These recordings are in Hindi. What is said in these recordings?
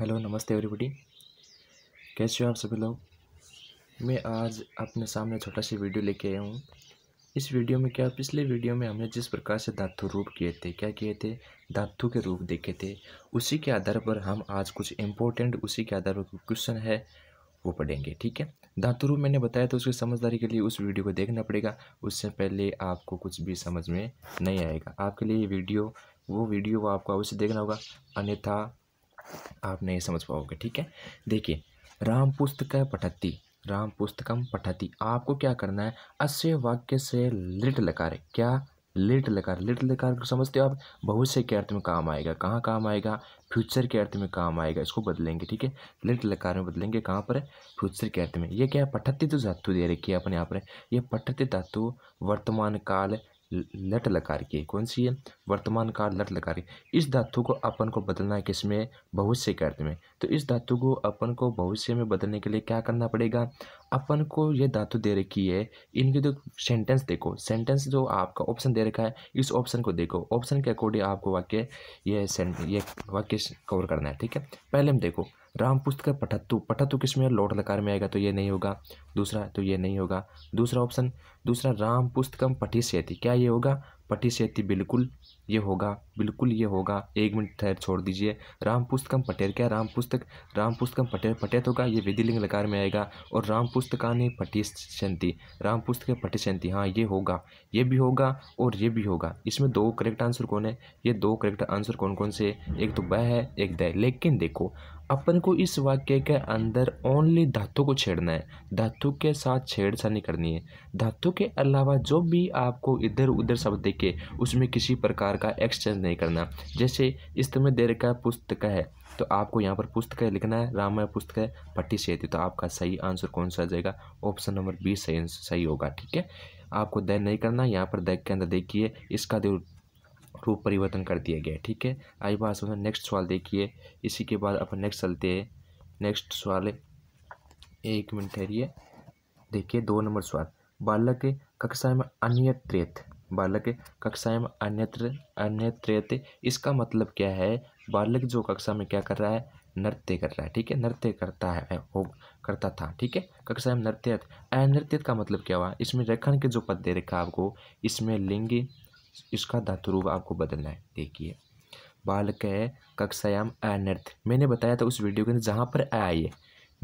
हेलो नमस्ते एवरीबॉडी कैसे हो आप सभी लोग मैं आज अपने सामने छोटा सी वीडियो लेके आया हूँ इस वीडियो में क्या पिछले वीडियो में हमने जिस प्रकार से धातु रूप किए थे क्या किए थे धातु के रूप देखे थे उसी के आधार पर हम आज कुछ इम्पोर्टेंट उसी के आधार पर क्वेश्चन है वो पढ़ेंगे ठीक है धातु रूप मैंने बताया तो उसकी समझदारी के लिए उस वीडियो को देखना पड़ेगा उससे पहले आपको कुछ भी समझ में नहीं आएगा आपके लिए ये वीडियो वो वीडियो वो आपको अवश्य देखना होगा अन्यथा आप नहीं समझ पाओगे ठीक है देखिए राम पुस्तक पठती राम पुस्तकम पठती आपको क्या करना है अस्य वाक्य से लिट लकार क्या लिट लकार लिट लकार को समझते हो आप भविष्य के अर्थ में काम आएगा कहाँ काम आएगा फ्यूचर के अर्थ में काम आएगा इसको बदलेंगे ठीक है लिट लकार में बदलेंगे कहाँ पर है फ्यूचर के अर्थ में ये क्या है पठती तो धातु दे रखी है अपने यहाँ पर यह पठती धातु वर्तमान काल लट लकार की कौन सी है वर्तमान काल लट लकार की इस धातु को अपन को बदलना है किसमें भविष्य के अर्थ में तो इस धातु को अपन को भविष्य में बदलने के लिए क्या करना पड़ेगा अपन को ये धातु दे रखी है इनके जो सेंटेंस देखो सेंटेंस जो आपका ऑप्शन दे रखा है इस ऑप्शन को देखो ऑप्शन के अकॉर्डिंग आपको वाक्य ये ये वाक्य कवर करना है ठीक है पहले हम देखो राम पुस्तक पठत्तु पठत्तु किस में लोट लकार में आएगा तो ये नहीं होगा दूसरा तो ये नहीं होगा दूसरा ऑप्शन दूसरा राम पुस्तकम पठिष्यति क्या ये होगा पठिष्यति बिल्कुल ये होगा बिल्कुल ये होगा एक मिनट ठहर छोड़ दीजिए राम पुस्तकम पटेर क्या राम पुस्तक राम पुस्तकम पटेर पटेत तो होगा ये विधिलिंग लकार में आएगा और राम पुस्तकानी पठिष्यंती राम पुस्तक पठिष्यंती हाँ ये होगा ये भी होगा और ये भी होगा इसमें दो करेक्ट आंसर कौन है ये दो करेक्ट आंसर कौन कौन से एक तो वह है एक दय लेकिन देखो अपन को इस वाक्य के अंदर ओनली धातु को छेड़ना है धातु के साथ छेड़छाड़ी करनी है धातु के अलावा जो भी आपको इधर उधर शब्द देखे उसमें किसी प्रकार का एक्सचेंज नहीं करना जैसे इस समय देर का पुस्तक है तो आपको यहाँ पर पुस्तक लिखना है रामायण पुस्तक है पट्टी से तो आपका सही आंसर कौन सा आ जाएगा ऑप्शन नंबर बी सही सही होगा ठीक है आपको दय नहीं करना यहाँ पर दय के अंदर देखिए इसका जो रूप परिवर्तन कर दिया गया ठीक है आई बात समझ नेक्स्ट सवाल देखिए इसी के बाद अपन नेक्स्ट चलते हैं नेक्स्ट सवाल एक मिनट ठहरिए देखिए दो नंबर सवाल बालक कक्षा में अन्यत्रित बालक कक्षा में अन्यत्र अन्यत्रित इसका मतलब क्या है बालक जो कक्षा में क्या कर रहा है नृत्य कर रहा है ठीक है नृत्य करता है हो करता था ठीक है कक्षा में नृत्य अनृत्य का मतलब क्या हुआ इसमें रेखन के जो पद दे रखा आपको इसमें लिंग इसका धातु रूप आपको बदलना है देखिए बालक है कक्षायाम अनर्थ मैंने बताया था उस वीडियो के अंदर जहाँ पर अ आई है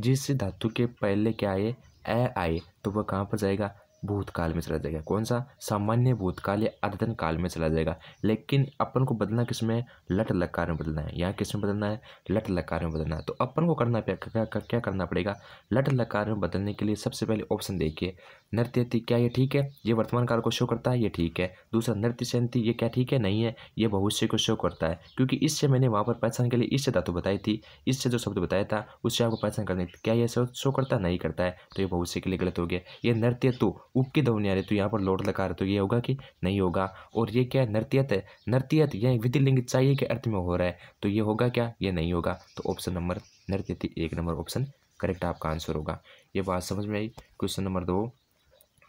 जिस धातु के पहले क्या आए ए आए तो वह कहाँ पर जाएगा भूतकाल में चला जाएगा कौन सा सामान्य भूतकाल या अद्यतन काल में चला जाएगा लेकिन अपन को बदलना किस में लट लकार में बदलना है यहाँ किस में बदलना है लट लकार में बदलना है तो अपन को करना क्या क्या करना पड़ेगा लट लकार में बदलने के लिए सबसे पहले ऑप्शन देखिए नृत्य क्या ये ठीक है ये वर्तमान काल को शो करता है ये ठीक है दूसरा नृत्य शैंति ये क्या ठीक है नहीं है ये भविष्य को शो करता है क्योंकि इससे मैंने वहाँ पर पहचान के लिए इससे धातु बताई थी इससे जो शब्द बताया था उससे आपको पहचान करनी क्या ये शो करता नहीं करता है तो ये भविष्य के लिए गलत हो गया ये नृत्य तो उग के आ रहे तो यहाँ पर लोट लगा रहे तो ये होगा कि नहीं होगा और ये क्या नृत्यत है नृत्यत यह लिंग चाहिए के अर्थ में हो रहा है तो ये होगा क्या ये नहीं होगा तो ऑप्शन नंबर नृत्यति एक नंबर ऑप्शन करेक्ट आपका आंसर होगा ये बात समझ में आई क्वेश्चन नंबर दो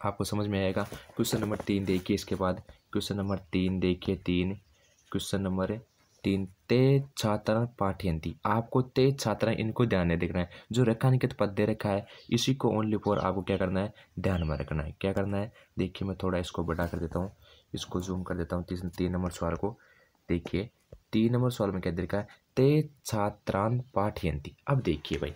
आपको समझ में आएगा क्वेश्चन नंबर तीन देखिए इसके बाद क्वेश्चन नंबर तीन देखिए तीन क्वेश्चन नंबर तीन तेज छात्रा पाठ्यंती आपको तेज छात्रा इनको ध्यान नहीं देखना है जो रेखांकित पद दे रखा है इसी को ओनली फॉर आपको क्या करना है ध्यान में रखना है क्या करना है देखिए मैं थोड़ा इसको बढ़ा कर देता हूँ इसको जूम कर देता हूँ तीन तीन नंबर सवाल को देखिए तीन नंबर सवाल में क्या दे रखा है तेज छात्रान पाठ्यंती अब देखिए भाई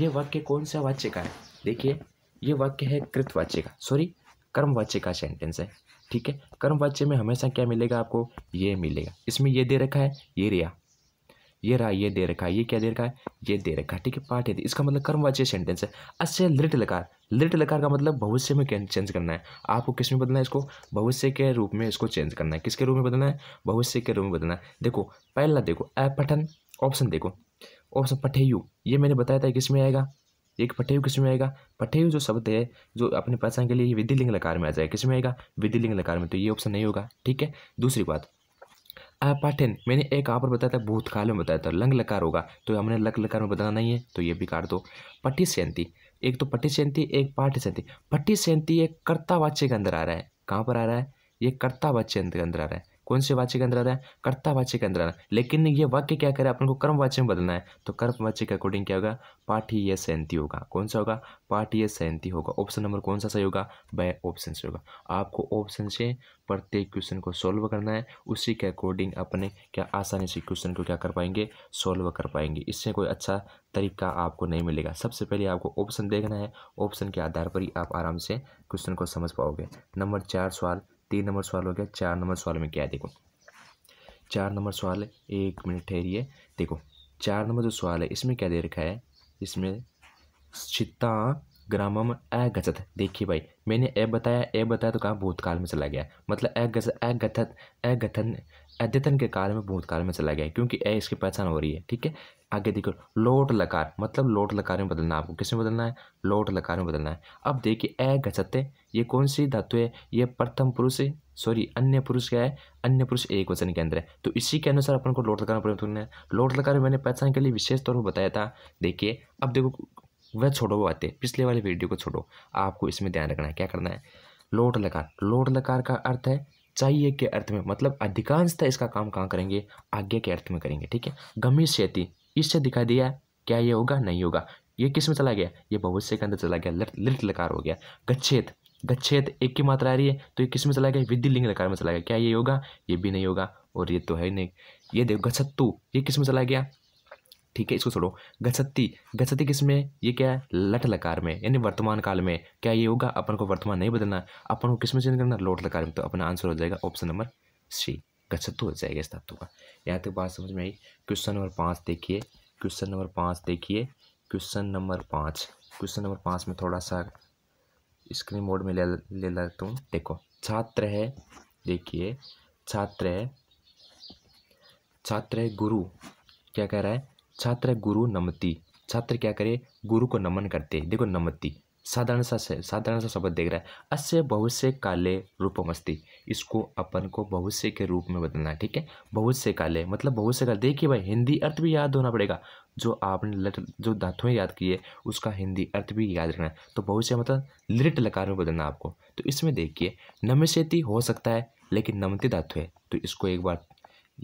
ये वाक्य कौन सा वाच्य का है देखिए ये वाक्य है कृतवाच्य का सॉरी कर्मवाच्य का सेंटेंस है ठीक है कर्मवाच्य में हमेशा क्या मिलेगा आपको ये मिलेगा इसमें ये दे रखा है ये रिया ये रहा ये दे रखा है ये क्या दे रखा है ये दे रखा है ठीक है पाठ है इसका मतलब कर्मवाच्य सेंटेंस है अच्छे लिट लकार लिट लकार का मतलब भविष्य में चेंज करना है आपको किस में बदलना है इसको भविष्य के रूप में इसको चेंज करना है किसके रूप में बदलना है भविष्य के रूप में बदलना है देखो पहला देखो अपठन ऑप्शन देखो ऑप्शन पठेयू ये मैंने बताया था किस में आएगा एक पठेयु किस में आएगा पठेयु जो शब्द है जो अपने पहचान के लिए विधि लिंग लकार में आ जाएगा किस में आएगा विधि लिंग लकार में तो ये ऑप्शन नहीं होगा ठीक है दूसरी बात अपाठन मैंने एक आप पर बताया था भूतकाल में बताया था लंग लकार होगा तो हमने लक लकार में बताना नहीं है तो ये भी काट दो सैंती एक तो सैंती एक पाठ्यशयंती सैंती एक कर्तावाच्य के अंदर आ रहा है कहाँ पर आ रहा है ये कर्तावाच्य के अंदर आ रहा है कौन से वाच्य के अंदर आ रहा है कर्तावाच्य के अंदर आ रहा है लेकिन ये वाक्य क्या करे अपन को कर्मवाच्य में बदलना है तो कर्मवाच्य के अकॉर्डिंग क्या होगा ये सैंती होगा कौन सा होगा पाठीय सैंती होगा ऑप्शन नंबर कौन सा सही होगा वह ऑप्शन से होगा आपको ऑप्शन से प्रत्येक क्वेश्चन को सॉल्व करना है उसी के अकॉर्डिंग अपने क्या आसानी से क्वेश्चन को क्या कर पाएंगे सॉल्व कर पाएंगे इससे कोई अच्छा तरीका आपको नहीं मिलेगा सबसे पहले आपको ऑप्शन देखना है ऑप्शन के आधार पर ही आप आराम से क्वेश्चन को समझ पाओगे नंबर चार सवाल तीन नंबर सवाल हो गया चार नंबर सवाल में क्या है देखो चार नंबर सवाल एक मिनट ठहरिए देखो चार नंबर जो सवाल है इसमें क्या दे रखा है इसमें छिता ग्रामम अगछत देखिए भाई मैंने ए बताया ए बताया तो कहा भूतकाल में चला गया मतलब अगछत अगथत अगथन अद्यतन के काल में भूतकाल में चला गया है क्योंकि ए इसकी पहचान हो रही है ठीक है आगे देखो लोट लकार मतलब लोट लकार में बदलना है आपको किस में बदलना है लोट लकार में बदलना है अब देखिए ए घचते ये कौन सी धातु है ये प्रथम पुरुष है सॉरी अन्य पुरुष क्या है अन्य पुरुष एक वचन के अंदर है तो इसी के अनुसार अपन को लोट लकार में है लोट लकार मैंने पहचान के लिए विशेष तौर पर बताया था देखिए अब देखो वह छोड़ो वो आते पिछले वाले वीडियो को छोड़ो आपको इसमें ध्यान रखना है क्या करना है लोट लकार लोट लकार का अर्थ है चाहिए के अर्थ में मतलब अधिकांशतः इसका काम कहाँ करेंगे आज्ञा के अर्थ में करेंगे ठीक है गमी सेती इससे दिखा दिया क्या ये होगा नहीं होगा ये किस में चला गया ये भविष्य के अंदर चला गया लिट लिट लकार हो गया गच्छेद गच्छेद एक की मात्रा आ रही है तो ये किस में चला गया विधि लिंग लकार में चला गया क्या ये होगा ये भी नहीं होगा और ये तो है नहीं ये देखो गच्छत्तु ये किस में चला गया ठीक है इसको छोड़ो गछत्ती गच्छति किस में ये क्या है लट लकार में यानी वर्तमान काल में क्या ये होगा अपन को वर्तमान नहीं बदलना अपन को किस में चेंज करना लोट लकार में तो अपना आंसर हो जाएगा ऑप्शन नंबर सी गच्छतु हो जाएगा इस धातु का यहाँ तक बात समझ में आई क्वेश्चन नंबर पाँच देखिए क्वेश्चन नंबर पाँच देखिए क्वेश्चन नंबर पाँच क्वेश्चन नंबर पाँच में थोड़ा सा स्क्रीन मोड में ले ले लेता हूँ देखो छात्र है देखिए छात्र है छात्र है गुरु क्या कह रहा है छात्र गुरु नमति छात्र क्या करे गुरु को नमन करते देखो नमति साधारण सा साधारण सा शब्द देख रहा है अस्य भविष्य काले रूपमस्ती इसको अपन को भविष्य के रूप में बदलना है ठीक है भविष्य काले मतलब भविष्य काले देखिए भाई हिंदी अर्थ भी याद होना पड़ेगा जो आपने लट जो धातुएं याद की है उसका हिंदी अर्थ भी याद रखना है तो भविष्य मतलब लिट लकार में बदलना आपको तो इसमें देखिए नमशेती हो सकता है लेकिन नमती धातु है तो इसको एक बार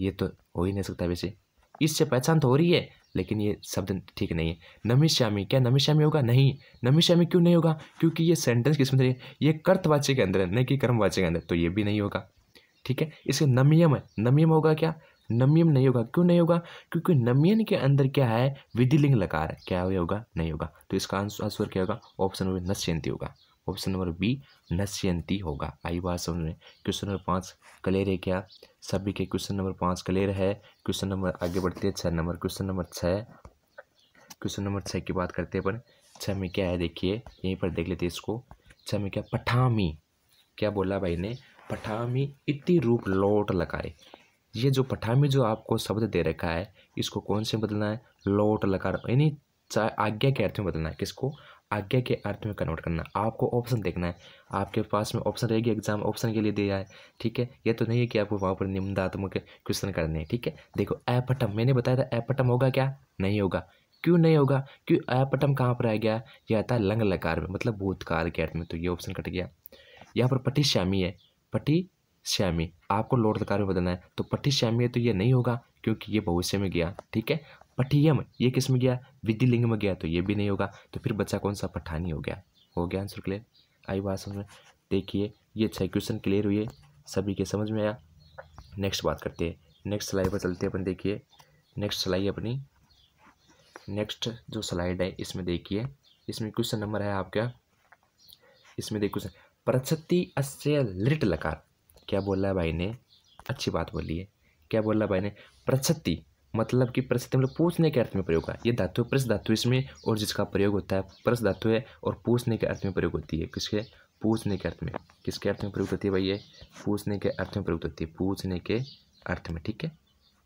ये तो हो ही नहीं सकता वैसे इससे पहचान तो हो रही है लेकिन ये शब्द ठीक नहीं है नमिश्यामी क्या नमिश्यामी होगा नहीं नमिश्यामी क्यों नहीं होगा क्योंकि ये सेंटेंस किसमें है ये कर्तवाच्य के अंदर है नहीं कि कर्मवाच्य के अंदर तो ये भी नहीं होगा ठीक है इसे नमियम है नमियम होगा क्या नमियम नहीं होगा क्यों नहीं होगा क्योंकि नमियन के अंदर क्या है विधिलिंग लकार है क्या होगा नहीं होगा तो इसका आंसर क्या होगा ऑप्शन में नश्यंती होगा ऑप्शन नंबर बी नश्यंती होगा आई बात समझ में क्वेश्चन नंबर पाँच क्लियर है क्या सभी के क्वेश्चन नंबर पाँच क्लियर है क्वेश्चन नंबर आगे बढ़ते हैं छः नंबर क्वेश्चन नंबर छः क्वेश्चन नंबर छः की बात करते हैं अपन छः में क्या है देखिए यहीं पर देख लेते हैं इसको छः में क्या पठामी क्या बोला भाई ने पठामी इति रूप लौट लगाए ये जो पठामी जो आपको शब्द दे रखा है इसको कौन से बदलना है लोट लकार यानी आज्ञा के अर्थ में बदलना है किसको आज्ञा के अर्थ में कन्वर्ट करना आपको ऑप्शन देखना है आपके पास में ऑप्शन रहेगी एग्जाम ऑप्शन के लिए दिया है ठीक है ये तो नहीं है कि आपको वहाँ पर निम्नात्मक क्वेश्चन करने हैं ठीक है देखो एपटम मैंने बताया था एपटम होगा क्या नहीं होगा क्यों नहीं होगा क्यों अपटम कहाँ पर आ गया यह आता है लंग लकार में मतलब भूतकाल के अर्थ में तो ये ऑप्शन कट गया यहाँ पर पटी श्यामी है पटी श्यामी आपको लोट लकार में बदलना है तो पटी श्यामी है तो ये नहीं होगा क्योंकि ये भविष्य में गया ठीक है पठियम ये किस में गया विधि लिंग में गया तो ये भी नहीं होगा तो फिर बच्चा कौन सा पठानी हो गया हो गया आंसर क्लियर आई बात समझ में देखिए ये अच्छा क्वेश्चन क्लियर है सभी के समझ में आया नेक्स्ट बात करते हैं नेक्स्ट स्लाइड पर चलते अपन देखिए नेक्स्ट स्लाइड अपनी नेक्स्ट जो स्लाइड है इसमें देखिए इसमें क्वेश्चन नंबर है आपका इसमें देखिए क्वेश्चन प्रच्छति अस्य लिट लकार क्या बोल रहा है भाई ने अच्छी बात बोली है क्या बोल रहा है भाई ने प्रच्छति मतलब कि प्रसिद्ध हम लोग पूछने के अर्थ में प्रयोग है ये धातु प्रस धातु इसमें और जिसका प्रयोग होता है प्रस धातु है और पूछने के अर्थ में प्रयोग होती है किसके पूछने के अर्थ में किसके अर्थ में प्रयुक्त होती है भाई ये पूछने के अर्थ में प्रयुक्त होती है पूछने के अर्थ में ठीक है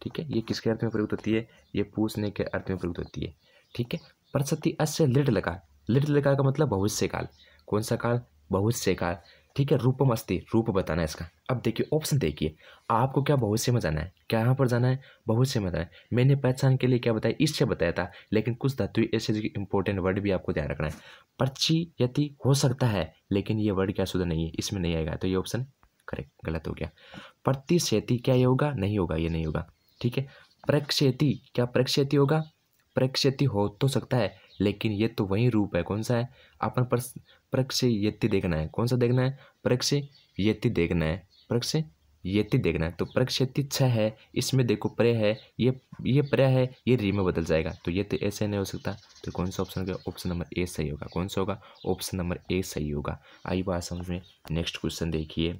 ठीक है ये किसके अर्थ में प्रयुक्त होती है ये पूछने के अर्थ में प्रयुक्त होती है ठीक है प्रसति अश्य लिट लगा लिट लगा का मतलब भविष्य काल कौन सा काल भविष्य काल ठीक है रूपम अस्थि रूप बताना है इसका अब देखिए ऑप्शन देखिए आपको क्या भविष्य में जाना है क्या यहाँ पर जाना है भविष्य में जाना है मैंने पहचान के लिए क्या बताया इससे बताया था लेकिन कुछ धातु ऐसे इंपॉर्टेंट वर्ड भी आपको ध्यान रखना है पर्ची यति हो सकता है लेकिन ये वर्ड क्या शुद्ध नहीं है इसमें नहीं आएगा तो ये ऑप्शन करेक्ट गलत हो गया प्रतिशेती क्या ये होगा नहीं होगा ये नहीं होगा ठीक है प्रक्षेती क्या प्रक्षेति होगा प्रक्षेती हो तो सकता है लेकिन ये तो वही रूप है कौन सा है अपन प्रक्ष यति देखना है कौन सा देखना है प्रक्ष यति देखना है प्रक्ष यति देखना है तो प्रक्षति छ है इसमें देखो प्रय है ये ये प्रय है ये री में बदल जाएगा तो ये तो ऐसे नहीं हो सकता तो कौन सा ऑप्शन होगा ऑप्शन नंबर ए सही होगा कौन सा होगा ऑप्शन नंबर ए सही होगा आई बात समझ में नेक्स्ट क्वेश्चन देखिए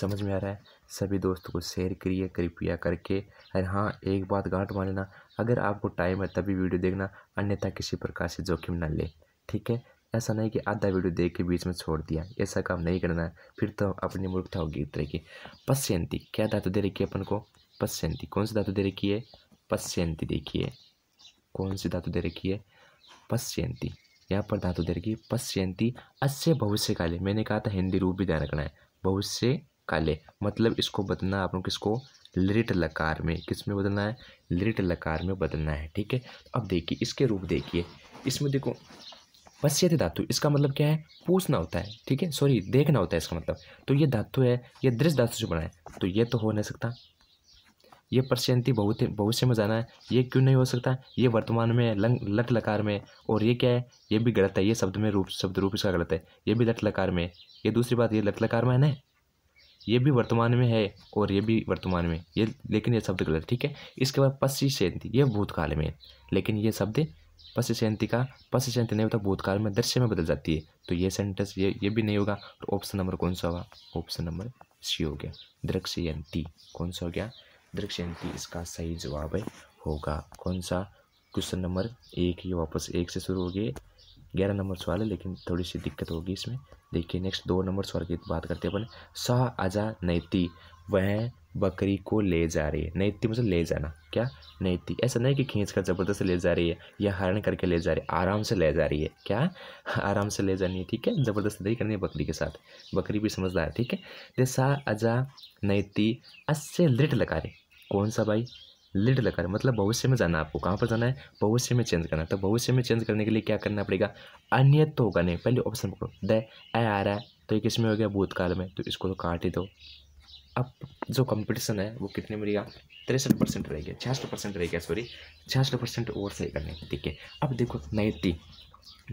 समझ में आ रहा है सभी दोस्तों को शेयर करिए कृपया करके और हाँ एक बात गांठ मान लेना अगर आपको टाइम है तभी वीडियो देखना अन्यथा किसी प्रकार से जोखिम ना ले ठीक है ऐसा नहीं कि आधा वीडियो देख के बीच में छोड़ दिया ऐसा काम नहीं करना है फिर तो अपनी मूर्खता होगी एक तरह की पश्चयंती क्या धातु दे रखी है अपन को पश्चयंती कौन सी धातु दे रखी है पश्चयंती देखिए कौन सी धातु दे रखी है पश्चयंती यहाँ पर धातु दे रखी है पश्चयंती अस्य भविष्य काले मैंने कहा था हिंदी रूप भी ध्यान रखना है भविष्य काले मतलब इसको बदलना आप लोग किसको लिट लकार में किस में बदलना है लिट लकार में बदलना है ठीक है अब देखिए इसके रूप देखिए इसमें देखो पश्यति धातु इसका मतलब क्या है पूछना होता है ठीक है सॉरी देखना होता है इसका मतलब तो ये धातु है ये दृश्य धातु से बना है तो ये तो हो नहीं सकता ये पश्चिंती बहुत भविष्य में जाना है ये क्यों नहीं हो सकता ये वर्तमान में लंग लट लकार में और ये क्या है ये भी गलत है ये शब्द में रूप शब्द रूप इसका गलत है ये भी लट लकार में ये दूसरी बात ये लट लकार में है ना ये भी वर्तमान में है और ये भी वर्तमान में ये लेकिन ये शब्द गलत ठीक है इसके बाद पश्चिशयंती ये भूतकाल में लेकिन ये शब्द पश्य शैंती का पश्य शैंती नहीं होता भूतकाल में दृश्य में बदल जाती है तो ये सेंटेंस ये ये भी नहीं होगा और ऑप्शन नंबर कौन सा होगा ऑप्शन नंबर सी हो गया दृक्षयंती कौन सा हो गया दृक्षयंती इसका सही जवाब है होगा कौन सा क्वेश्चन नंबर एक ही वापस एक से शुरू हो गए ग्यारह नंबर सवाल है लेकिन थोड़ी सी दिक्कत होगी इसमें देखिए नेक्स्ट दो नंबर सवाल की बात करते हैं अपन सह अजा नैती वह बकरी को ले जा रही है नैति मुझे ले जाना क्या नैति ऐसा नहीं कि खींच कर ज़बरदस्त ले जा रही है या हरण करके ले जा रही है आराम से ले जा रही है क्या आराम से ले जानी है ठीक है ज़बरदस्त नहीं करनी है बकरी के साथ बकरी भी समझदार है ठीक है जैसा अजा नैति अस्से लिट लगा रहे कौन सा भाई लिड लगा रहे मतलब भविष्य में जाना आपको कहाँ पर जाना है भविष्य में चेंज करना तो भविष्य में चेंज करने के लिए क्या करना पड़ेगा अन्य तो होगा नहीं पहले ऑप्शन पकड़ो द ए आ रहा है तो ये किसमें हो गया भूतकाल में तो इसको तो काट ही दो अब जो कंपटीशन है वो कितने में रहेगा तिरसठ परसेंट रहेगा छियासठ परसेंट रहेगा सॉरी छियासठ परसेंट ओवर सही करने ठीक है अब देखो नैतिक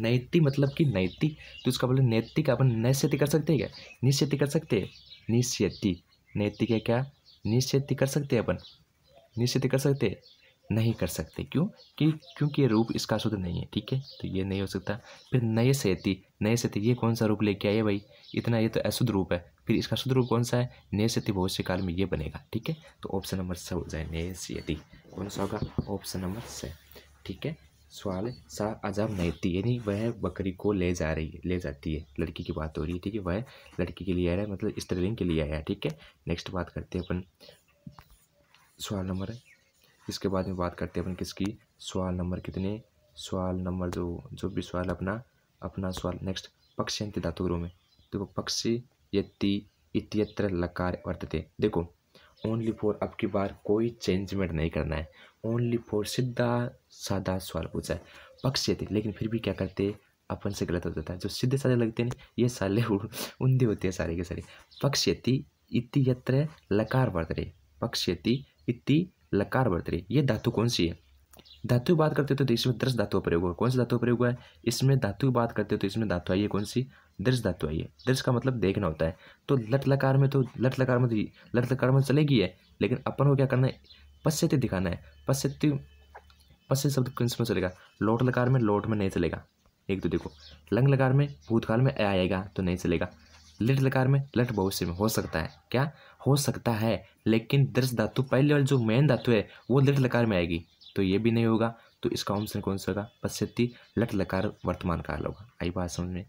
नैति मतलब कि नैति तो इसका बोले मतलब नैतिक अपन नैश्यति कर सकते हैं क्या निश्चित कर सकते हैं नैतिक है क्या निश्चित कर सकते हैं अपन निश्चित कर सकते नहीं कर सकते क्यों कि क्योंकि ये रूप इसका शुद्ध नहीं है ठीक है तो ये नहीं हो सकता फिर नए सेती नए सेती ये कौन सा रूप लेके आए भाई इतना ये तो अशुद्ध रूप है फिर इसका शुद्ध रूप कौन सा है नेस्यति भविष्य काल में ये बनेगा ठीक है तो ऑप्शन नंबर स हो जाए नेस्यति कौन सा होगा ऑप्शन नंबर स ठीक है सवाल सा अजब नैती यानी वह बकरी को ले जा रही है ले जाती है लड़की की बात हो रही है ठीक है वह लड़की के लिए आया है मतलब स्त्रीलिंग के लिए आया है ठीक है नेक्स्ट बात करते हैं अपन सवाल नंबर इसके बाद में बात करते हैं अपन किसकी सवाल नंबर कितने सवाल नंबर जो जो भी सवाल अपना अपना सवाल नेक्स्ट पक्षी धातु धातुग्रों में देखो पक्षी यति इत्यत्र लकार वर्तते देखो ओनली फोर अब की बार कोई चेंजमेंट नहीं करना है ओनली फोर सीधा सादा सवाल पूछा है पक्ष यदि लेकिन फिर भी क्या करते अपन से गलत हो जाता है जो सीधे साधे लगते हैं ये साले उंधे होते हैं सारे के सारे पक्षयति इति यत्र लकार वर्तरे यति इति लकार वर्तरे ये धातु कौन सी है धातु बात करते हो तो इसमें दस धातु प्रयोग हुआ कौन सा धातु प्रयोग हुआ है इसमें धातु बात करते हो तो इसमें धातु आई है कौन सी दर्ज धातु आई है दर्ज का मतलब देखना होता है तो लट लकार में तो लट लकार में तो लट लकार में तो चलेगी है लेकिन अपन को क्या करना है पश्चिति दिखाना है पश्चित्य पश्चित शब्द किस में चलेगा लोट लकार में लोट में नहीं चलेगा एक तो देखो लंग लकार में भूतकाल में आएगा तो नहीं चलेगा लिट लकार में लट भविष्य में हो सकता है क्या हो सकता है लेकिन दर्श धातु पहले वाली जो मेन धातु है वो लिट लकार में आएगी तो ये भी नहीं होगा तो इसका ऑप्शन कौन सा होगा पश्चिति लट लकार वर्तमान काल होगा आई बात समझ में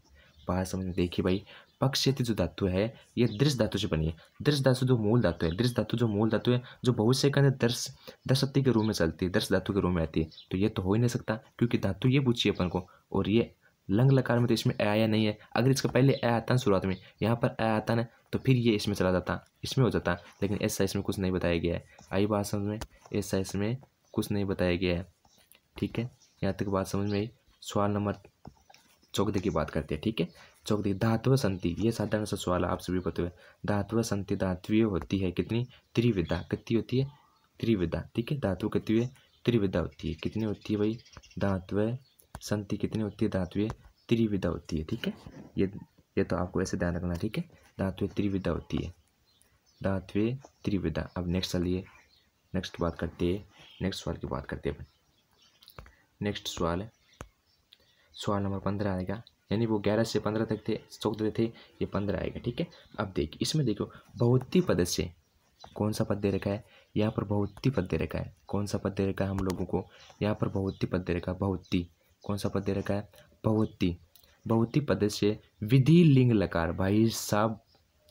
बात समझ में तो देखिए भाई पक्षित जो धातु है ये दृश्य धातु से बनी है दृश्य धातु जो मूल धातु है दृश्य धातु जो मूल धातु है जो बहुत से कहने दर्श दर्शती के रूप में चलती है दर्श धातु के रूप में आती है तो ये तो हो ही नहीं सकता क्योंकि धातु ये पूछिए अपन को और ये लंग लकार में तो इसमें ए आया नहीं है अगर इसका पहले ए आता है शुरुआत में यहाँ पर ए आता ना तो फिर ये इसमें चला जाता इसमें हो जाता लेकिन ऐसा इसमें कुछ नहीं बताया गया है आई बात समझ में ऐसा इसमें कुछ नहीं बताया गया है ठीक है यहाँ तक बात समझ में आई सवाल नंबर चौकदे की बात करते हैं ठीक है चौकदे धातु संति ये साधारण सा सवाल आप सभी पता हुए धातु संति धातवीय होती है कितनी त्रिविधा कितनी होती है त्रिविधा ठीक है धातु कितनी त्रिविधा होती है कितनी होती है भाई धातु संति कितनी होती है धातुएँ त्रिविधा होती है ठीक है ये ये तो आपको ऐसे ध्यान रखना ठीक है धातु त्रिविधा होती है धातु त्रिविधा अब नेक्स्ट चलिए नेक्स्ट बात करते हैं नेक्स्ट सवाल की बात करते हैं नेक्स्ट सवाल है सवाल नंबर पंद्रह आएगा यानी वो ग्यारह से पंद्रह तक थे देते थे ये पंद्रह आएगा ठीक है अब देखिए इसमें देखो ही पद से कौन सा पद दे रखा है यहाँ पर ही पद दे रखा है कौन सा पद दे रखा है हम लोगों को यहाँ पर ही पद दे रखा है ही कौन सा पद दे रखा है बहुत ही पद से विधि लिंग लकार भाई साहब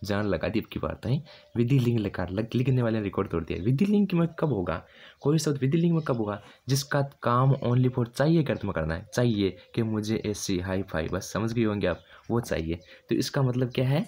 जान लगा दी की है विधि लिंग लकार लिखने वाले ने रिकॉर्ड तोड़ दिया विधि लिंग में कब होगा कोई शब्द विधि लिंग में कब होगा जिसका काम ओनली फॉर चाहिए के अर्थ में करना है चाहिए कि मुझे ऐसी हाई फाई बस समझ गए होंगे आप वो चाहिए तो इसका मतलब क्या है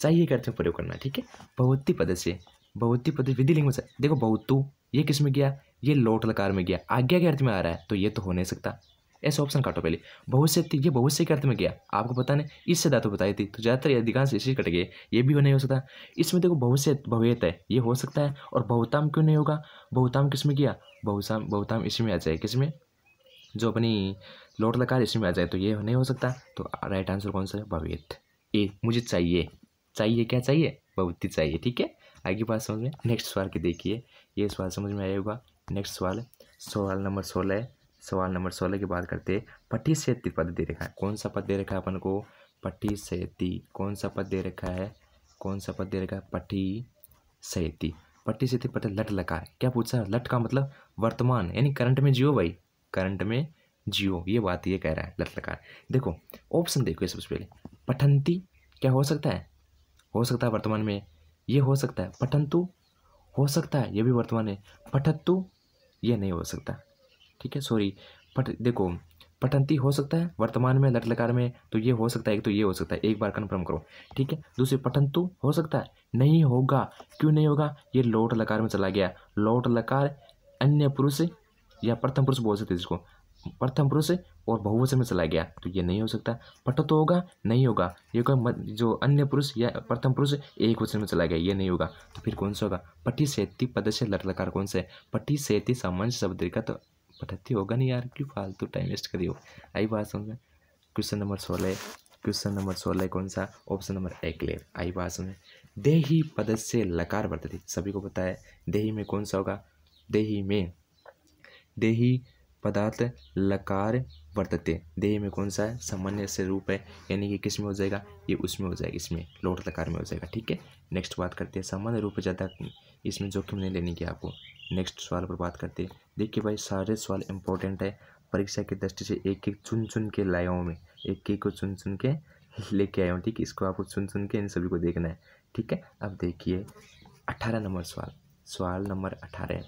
चाहिए के अर्थ में प्रयोग करना ठीक है बहुती पद से बहुती पद विधि लिंग में देखो बहुत ये किस में गया ये लोट लकार में गया आज्ञा के अर्थ में आ रहा है तो ये तो हो नहीं सकता ऐसे ऑप्शन काटो पहले बहुत से ये बहुत से अर्थ में गया आपको पता नहीं इससे धातु बताई थी तो ज़्यादातर अधिकांश इसी कट गए ये भी नहीं हो सकता इसमें देखो बहुत से भवेत है ये हो सकता है और बहुताम क्यों नहीं होगा बहुताम किस में किया बहुताम बहुताम इसी में आ जाए किस में जो अपनी लोट लगा इसी में आ जाए तो ये नहीं हो सकता तो राइट आंसर कौन सा है भवेत ए मुझे चाहिए चाहिए क्या चाहिए बहुत ही चाहिए ठीक है आगे बात समझ में नेक्स्ट सवाल के देखिए ये सवाल समझ में आएगा होगा नेक्स्ट सवाल सवाल नंबर सोलह है सवाल नंबर सोलह की बात करते पट्टी से पद दे रखा है कौन सा पद दे रखा है अपन को पट्टी सेती कौन सा पद दे रखा है कौन सा पद दे रखा है पट्टी सहती पट्टी सेती पद लट लगा है क्या पूछा है लट का मतलब वर्तमान यानी करंट में जियो भाई करंट में जियो ये बात ये कह रहा है लट लगा देखो ऑप्शन देखो सबसे पहले पठंती क्या हो सकता है हो सकता है वर्तमान में ये हो सकता है पठंतु हो सकता है ये भी वर्तमान है पठत्तु ये नहीं हो सकता ठीक है सॉरी पट देखो पठंती हो सकता है वर्तमान में लट लकार में तो ये हो सकता है एक तो ये हो सकता है एक बार कन्फर्म करो ठीक है दूसरे पठंतु हो सकता है नहीं होगा क्यों नहीं होगा ये लोट लकार में चला गया लोट लकार अन्य पुरुष या प्रथम पुरुष बोल सकते जिसको प्रथम पुरुष और बहुवचन में चला गया तो ये नहीं हो सकता पट तो होगा नहीं होगा ये होगा जो अन्य पुरुष या प्रथम पुरुष एक वचन में चला गया ये नहीं होगा तो फिर कौन सा होगा पटी सेती पद से लट लकार कौन सा है पट्टी सेती सामान्य शब्द का तो पढ़ाते होगा नहीं यार क्यों फालतू टाइम वेस्ट करी हो आई बात समझ में क्वेश्चन नंबर सोलह क्वेश्चन नंबर सोलह कौन सा ऑप्शन नंबर एक ले आई बात समझ में देही पद से लकार बढ़ते थे सभी को पता है देही में कौन सा होगा देही में देही पदार्थ लकार वर्तते देह में कौन सा है सामान्य से रूप है यानी कि किस में हो जाएगा ये उसमें हो जाएगा इसमें लोट लकार में हो जाएगा ठीक है नेक्स्ट बात करते हैं सामान्य रूप ज़्यादा इसमें जोखिम नहीं लेने की आपको नेक्स्ट सवाल पर बात करते हैं देखिए भाई सारे सवाल इंपॉर्टेंट है परीक्षा की दृष्टि से एक एक चुन चुन के लाया हूँ मैं एक एक को चुन चुन के लेके आया हूँ ठीक है इसको आपको चुन चुन के इन सभी को देखना है ठीक है अब देखिए अठारह नंबर सवाल सवाल नंबर अठारह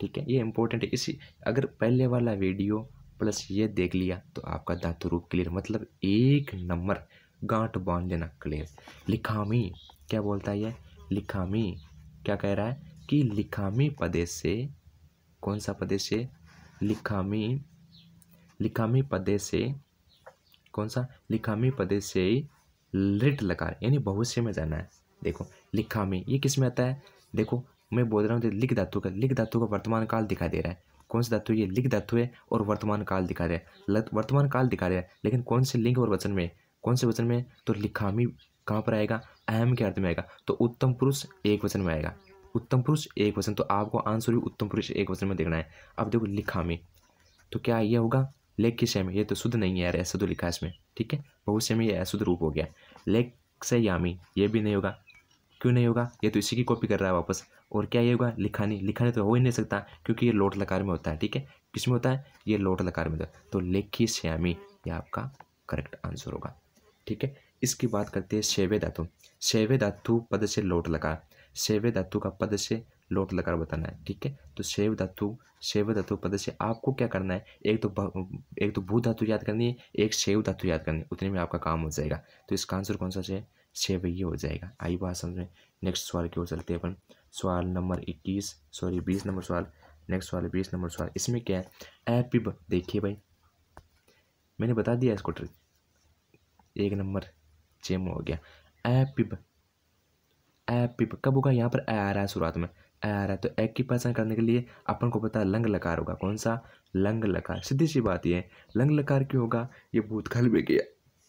ठीक है ये इंपॉर्टेंट है इसी अगर पहले वाला वीडियो प्लस ये देख लिया तो आपका धातु रूप क्लियर मतलब एक नंबर गांठ बांध देना क्लियर लिखामी क्या बोलता है ये लिखामी क्या कह रहा है कि लिखामी प्रदेश से कौन सा प्रदेश से लिखामी लिखामी प्रदेश से कौन सा लिखामी प्रदेश से लिट लकार यानी भविष्य में जाना है देखो लिखामी ये किस में आता है देखो मैं बोल रहा हूँ लिख धातु का लिख धातु का वर्तमान काल दिखाई दे रहा है कौन सा धातु ये लिख धातु है और वर्तमान काल दिखा रहा है वर्तमान काल दिखा रहा है लेकिन कौन से लिंग और वचन में कौन से वचन में तो लिखामी कहाँ पर आएगा अहम के अर्थ में आएगा तो उत्तम पुरुष एक वचन में आएगा उत्तम पुरुष एक वचन तो आपको आंसर भी उत्तम पुरुष एक वचन में देखना है अब देखो लिखा में तो क्या ये होगा लेखिशय में ये तो शुद्ध नहीं है यार ऐसा तो लिखा इसमें ठीक है भविष्य में ये अशुद्ध रूप हो गया लेख से यामी ये भी नहीं होगा क्यों नहीं होगा ये तो इसी की कॉपी कर रहा है वापस और क्या ये होगा लिखानी लिखानी तो हो ही नहीं सकता क्योंकि ये लोट लकार में होता है ठीक है किस में होता है ये लोट लकार में होता है तो लेखी श्यामी ये आपका करेक्ट आंसर होगा ठीक है इसकी बात करते हैं शैवे धातु शैवे धातु पद से लोट लकार सेव्य धातु का पद से लोट लगा बताना है ठीक है तो सेव धातु सेव धातु पद से आपको क्या करना है एक तो एक तो भू धातु याद करनी है एक सेव धातु याद करनी है उतने में आपका काम हो जाएगा तो इसका आंसर कौन सा से सेव ये हो जाएगा आई बात समझ में नेक्स्ट सवाल क्यों चलते हैं अपन सवाल नंबर इक्कीस सॉरी बीस नंबर सवाल नेक्स्ट सवाल बीस नंबर सवाल इसमें क्या है एपिब देखिए भाई मैंने बता दिया इसको ट्रिक एक नंबर जेम हो गया एपिब ए पिप कब होगा यहाँ पर ए आ रहा है शुरुआत में ए आ रहा है तो ए की पहचान करने के लिए अपन को पता है लंग लकार होगा कौन सा लंग लकार सीधी सी बात है लंग लकार क्यों होगा ये भूतकाल में गया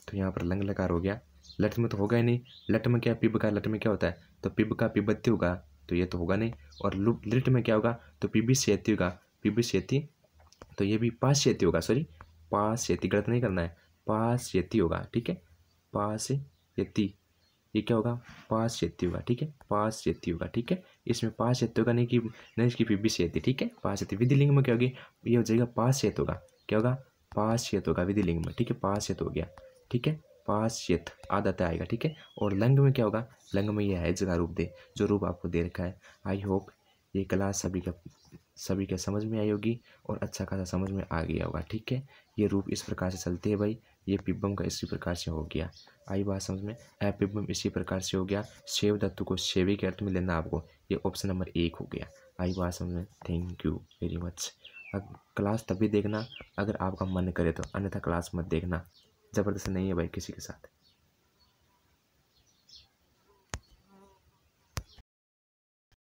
तो यहाँ पर लंग लकार हो गया लट में तो होगा ही नहीं लट में क्या पिब का लट में क्या होता है तो पिब का पिबत्ती होगा तो ये तो होगा नहीं और लिट में क्या होगा तो पिबी सेती होगा पीबी सेती तो ये भी पास सेती होगा सॉरी पास सेती गलत नहीं करना है पास यति होगा ठीक है पास यति ये क्या होगा पाँच क्षेत्र होगा ठीक है पाँच क्षेत्र होगा ठीक है इसमें पाँच क्षेत्र होगा नहीं कि नहीं इसकी फिर भी चेती ठीक है पाँच क्षेत्र विधि लिंग में क्या होगी ये हो जाएगा पाँच क्षेत्र होगा क्या होगा पाँच क्षेत्र होगा विधि लिंग में ठीक है पाँच क्षेत्र हो गया ठीक है पाँच चेत आदत आएगा ठीक है और लंग में क्या होगा लंग में यह है जगह रूप दे जो रूप आपको दे रखा है आई होप ये क्लास सभी का सभी के समझ में आई होगी और अच्छा खासा समझ में आ गया होगा ठीक है ये रूप इस प्रकार से चलते हैं भाई ये पिब्बम का इसी प्रकार से हो गया आई बात समझ में पिब्बम इसी प्रकार से हो गया शेव दत्तु को शेवी के अर्थ में लेना आपको ये ऑप्शन नंबर एक हो गया आई बात समझ में thank you very much class तभी देखना अगर आपका मन करे तो अन्यथा क्लास मत देखना ज़बरदस्त नहीं है भाई किसी के साथ